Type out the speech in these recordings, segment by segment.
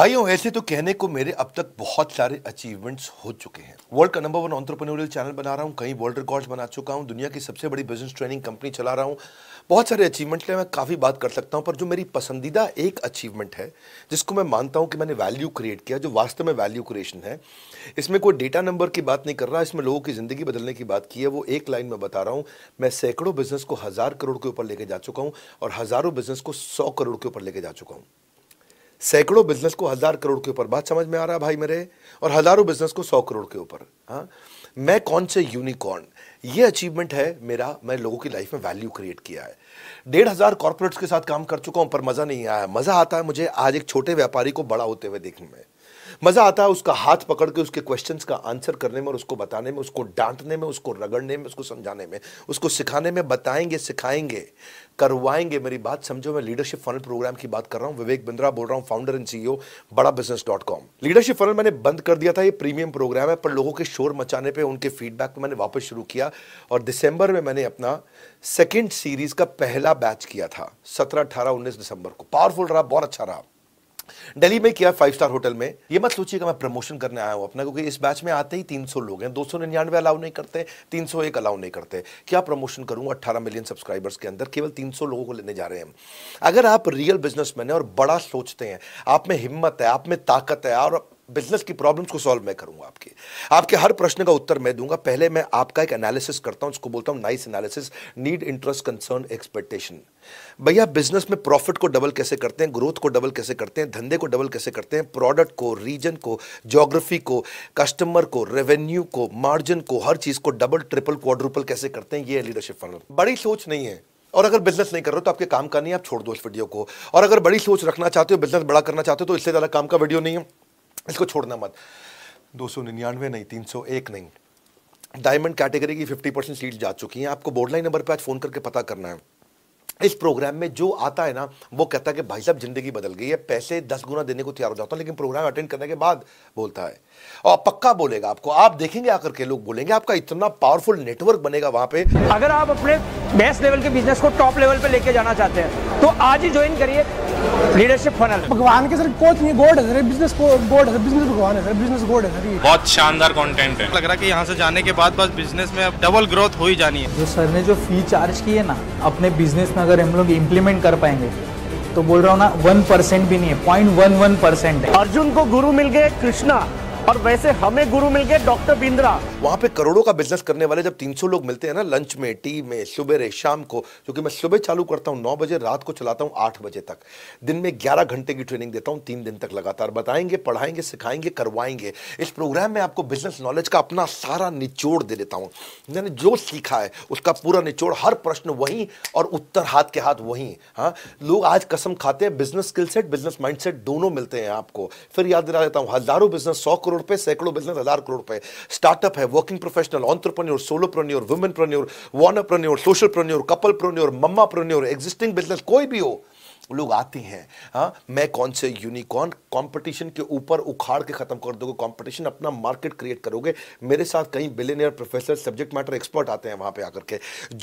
भाइयों ऐसे तो कहने को मेरे अब तक बहुत सारे अचीवमेंट्स हो चुके हैं वर्ल्ड का नंबर वन ऑन्टरप्रनोरियल चैनल बना रहा हूँ कई वर्ल्ड रिकॉर्ड्स बना चुका हूँ दुनिया की सबसे बड़ी बिजनेस ट्रेनिंग कंपनी चला रहा हूँ बहुत सारे अचीवमेंट लिए मैं काफ़ी बात कर सकता हूँ पर जो मेरी पसंदीदा एक अचीवमेंट है जिसको मैं मानता हूँ कि मैंने वैल्यू क्रिएट किया जो वास्तव में वैल्यू क्रिएशन है इसमें कोई डेटा नंबर की बात नहीं कर रहा इसमें लोगों की ज़िंदगी बदलने की बात की है वो एक लाइन में बता रहा हूँ मैं सैकड़ों बिजनेस को हज़ार करोड़ के ऊपर लेके जा चुका हूँ और हज़ारों बिजनेस को सौ करोड़ के ऊपर लेके जा चुका हूँ सैकड़ों बिजनेस को हज़ार करोड़ के ऊपर बात समझ में आ रहा है भाई मेरे और हज़ारों बिजनेस को सौ करोड़ के ऊपर हाँ मैं कौन से यूनिकॉर्न ये अचीवमेंट है मेरा मैं लोगों की लाइफ में वैल्यू क्रिएट किया है डेढ़ हज़ार कॉरपोरेट्स के साथ काम कर चुका हूँ पर मज़ा नहीं आया मज़ा आता है मुझे आज एक छोटे व्यापारी को बड़ा होते हुए देखने में मज़ा आता है उसका हाथ पकड़ के उसके क्वेश्चन का आंसर करने में और उसको बताने में उसको डांटने में उसको रगड़ने में उसको समझाने में उसको सिखाने में बताएंगे सिखाएंगे करवाएंगे मेरी बात समझो मैं लीडरशिप फनल प्रोग्राम की बात कर रहा हूँ विवेक बिंद्रा बोल रहा हूँ founder and CEO Bada business dot com leadership funnel मैंने बंद कर दिया था ये प्रीमियम प्रोग्राम है पर लोगों के शोर मचाने पर उनके फीडबैक पर मैंने वापस शुरू किया और दिसंबर में मैंने अपना सेकेंड सीरीज का पहला बैच किया था सत्रह अठारह उन्नीस दिसंबर को पावरफुल रहा बहुत अच्छा रहा दिल्ली में किया फाइव स्टार होटल में ये मत सोचिए कि मैं प्रमोशन करने आया हूँ अपना क्योंकि इस बैच में आते ही 300 लोग हैं दो सौ निन्यानवे अलाउ नहीं करते 301 अलाउ नहीं करते क्या प्रमोशन करूँ अट्ठारह मिलियन सब्सक्राइबर्स के अंदर केवल 300 लोगों को लेने जा रहे हैं अगर आप रियल बिजनेसमैन हैं और बड़ा सोचते हैं आप में हिम्मत है आप में ताकत है और बिजनेस की प्रॉब्लम्स को सॉल्व मैं करूंगा आपके आपके हर प्रश्न का उत्तर मैं दूंगा पहले मैं आपका एक एनालिसिस करता हूं उसको बोलता हूं nice analysis need interest concern expectation भैया बिजनेस में प्रॉफिट को डबल कैसे करते हैं ग्रोथ को डबल कैसे करते हैं धंधे को डबल कैसे करते हैं प्रोडक्ट को रीजन को जोग्राफी को कस्टमर को रेवेन्यू को मार्जिन को हर चीज को डबल ट्रिपल क्वाड्रुपल कैसे करते हैं ये लीडरशिप फंड बड़ी सोच नहीं है और अगर बिजनेस नहीं कर रहे हो तो आपके काम का नहीं है आप छोड़ दो इस वीडियो को और अगर बड़ी सोच रखना चाहते हो बिजनेस बड़ा करना चाहते हो तो इससे ज़्यादा काम का वीडियो नहीं है इसको छोड़ना मत दो सौ निन्यानवे नहीं तीन सौ एक नहीं डायमंड कैटेगरी की फिफ्टी परसेंट सीट जा चुकी हैं आपको बोर्डलाइन नंबर पर आज फ़ोन करके पता करना है इस प्रोग्राम में जो आता है ना वो कहता है कि भाई साहब जिंदगी बदल गई है पैसे दस गुना देने को तैयार हो जाता हूँ लेकिन प्रोग्राम अटेंड करने के बाद बोलता है और पक्का बोलेगा आपको आप देखेंगे आकर के लोग बोलेंगे आपका इतना पावरफुल नेटवर्क बनेगा वहां पे अगर आप अपने बेस्ट लेवल के बिजनेस को टॉप लेवल पे लेके जाना चाहते हैं तो आज ही ज्वाइन करिए लीडरशिप फनल भगवान के सर कोच नहीं गोड है सर बिजनेस गोड है बिजनेस भगवान है सर बिजनेस गोड है सर बहुत शानदार कंटेंट है लग रहा है कि यहाँ से जाने के बाद बस बिजनेस में अब डबल ग्रोथ हो ही जानी है जो सर ने जो फी चार्ज की है ना अपने बिजनेस में अगर हम लोग इम्प्लीमेंट कर पाएंगे तो बोल रहा हूँ ना वन परसेंट भी नहीं है पॉइंट वन वन परसेंट है अर्जुन को गुरु मिल गए कृष्णा और वैसे हमें गुरु मिल गए डॉक्टर बिंद्रा वहाँ पे करोड़ों का बिजनेस करने वाले जब 300 लोग मिलते हैं ना लंच में टी में सुबह शाम को क्योंकि मैं सुबह चालू करता हूँ नौ बजे रात को चलाता हूँ आठ बजे तक दिन में ग्यारह घंटे की ट्रेनिंग देता हूँ तीन दिन तक लगातार बताएंगे पढ़ाएंगे सिखाएंगे करवाएंगे इस प्रोग्राम में आपको बिजनेस नॉलेज का अपना सारा निचोड़ दे देता हूँ मैंने जो सीखा है उसका पूरा निचोड़ हर प्रश्न वहीं और उत्तर हाथ के हाथ वहीं हाँ लोग आज कसम खाते हैं business skill set business set दोनों मिलते हैं आपको फिर याद दिला देता हूँ हजारों बिजनेस सौ करोड़ पे सैकड़ों बिजनेस हजार करोड़ पे स्टार्टअप है working professional, entrepreneur, solopreneur, womenpreneur, wannapreneur, socialpreneur, couplepreneur, mammapreneur, existing business, कोई भी हो लोग आते हैं हाँ मैं कौन से यूनिकॉर्न कंपटीशन के ऊपर उखाड़ के ख़त्म कर दोगे कंपटीशन अपना मार्केट क्रिएट करोगे मेरे साथ कई billionaire professor subject matter expert आते हैं वहाँ पे आकर के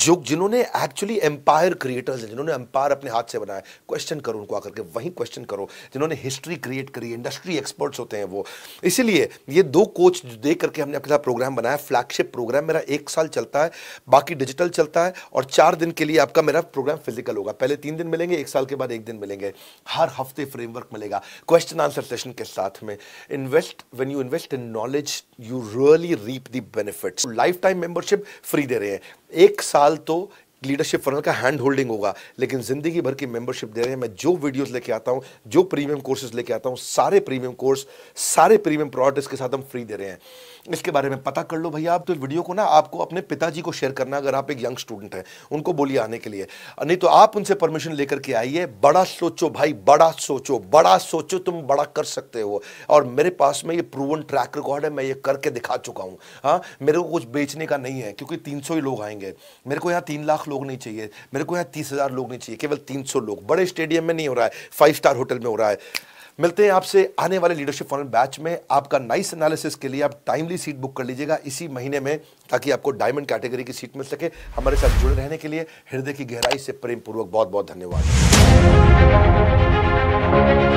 जो जिन्होंने एक्चुअली एम्पायर क्रिएटर्स हैं जिन्होंने एम्पायर अपने हाथ से बनाया क्वेश्चन करो उनको आकर के वहीं क्वेश्चन करो जिन्होंने हिस्ट्री क्रिएट करी इंडस्ट्री एक्सपर्ट्स होते हैं वो इसीलिए ये दो कोच दे करके हमने अपने साथ प्रोग्राम बनाया फ्लैगशिप प्रोग्राम मेरा एक साल चलता है बाकी डिजिटल चलता है और चार दिन के लिए आपका मेरा प्रोग्राम फिजिकल होगा पहले तीन दिन मिलेंगे एक साल के बाद एक दिन मिलेंगे हर हफ्ते फ्रेमवर्क मिलेगा क्वेश्चन आंसर सेशन के साथ में invest when you invest in knowledge you really reap the benefits lifetime membership free दे रहे हैं एक साल तो लीडरशिप फनल का हैंड होल्डिंग होगा लेकिन ज़िंदगी भर की मेंबरशिप दे रहे हैं मैं जो वीडियोस लेके आता हूँ जो प्रीमियम कोर्सेज लेके आता हूँ सारे प्रीमियम कोर्स सारे प्रीमियम प्रोडक्ट्स के साथ हम फ्री दे रहे हैं इसके बारे में पता कर लो भैया आप तो वीडियो को ना आपको अपने पिताजी को शेयर करना अगर आप एक यंग स्टूडेंट हैं उनको बोलिए आने के लिए नहीं तो आप उनसे परमिशन लेकर के आइए बड़ा सोचो भाई बड़ा सोचो बड़ा सोचो तुम बड़ा कर सकते हो और मेरे पास में ये प्रूवन ट्रैक रिकॉर्ड है मैं ये करके दिखा चुका हूँ हाँ मेरे को कुछ बेचने का नहीं है क्योंकि तीन ही लोग आएंगे मेरे को यहाँ तीन लाख लोग नहीं चाहिए मेरे को यहाँ तीस लोग नहीं चाहिए केवल तीन लोग बड़े स्टेडियम में नहीं हो रहा है फाइव स्टार होटल में हो रहा है मिलते हैं आपसे आने वाले लीडरशिप फॉरन बैच में आपका नाइस एनालिसिस के लिए आप टाइमली सीट बुक कर लीजिएगा इसी महीने में ताकि आपको डायमंड कैटेगरी की सीट मिल सके हमारे साथ जुड़े रहने के लिए हृदय की गहराई से प्रेम पूर्वक बहुत बहुत धन्यवाद